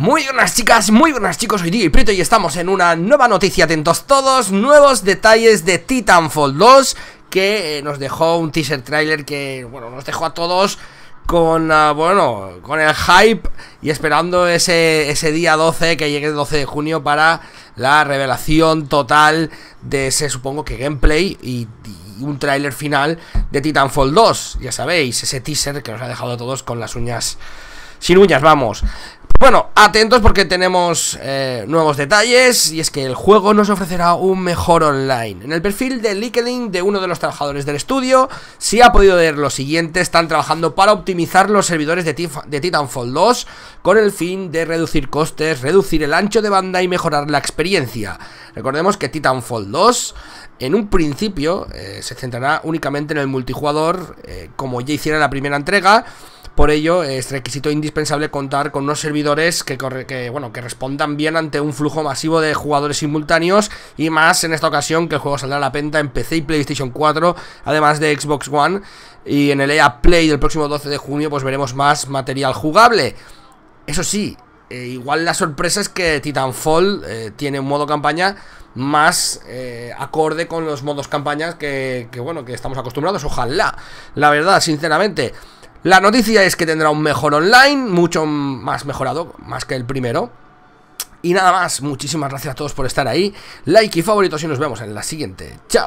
Muy buenas chicas, muy buenas chicos, soy y Prito y estamos en una nueva noticia, atentos todos, nuevos detalles de Titanfall 2 que eh, nos dejó un teaser trailer que, bueno, nos dejó a todos con, ah, bueno, con el hype y esperando ese, ese día 12 que llegue el 12 de junio para la revelación total de ese, supongo que gameplay y, un trailer final de Titanfall 2, ya sabéis, ese teaser que nos ha dejado a todos con las uñas sin uñas, vamos. Bueno, atentos porque tenemos eh, nuevos detalles y es que el juego nos ofrecerá un mejor online. En el perfil de LinkedIn de uno de los trabajadores del estudio, Si ha podido leer lo siguiente, están trabajando para optimizar los servidores de, Titanfall 2 con el fin de reducir costes, reducir el ancho de banda y mejorar la experiencia. Recordemos que Titanfall 2 en un principio eh, se centrará únicamente en el multijugador eh, como ya hiciera en la primera entrega por ello, es requisito indispensable contar con unos servidores que, bueno, que respondan bien ante un flujo masivo de jugadores simultáneos y más en esta ocasión que el juego saldrá a la venta en PC y PlayStation 4, además de Xbox One. Y en el EA Play del próximo 12 de junio pues veremos más material jugable. Eso sí, eh, igual la sorpresa es que Titanfall eh, tiene un modo campaña más eh, acorde con los modos campañas que, bueno, que estamos acostumbrados. Ojalá, la verdad, sinceramente. La noticia es que tendrá un mejor online, mucho más mejorado, más que el primero. Y nada más, muchísimas gracias a todos por estar ahí. Like y favoritos y nos vemos en la siguiente. Chao.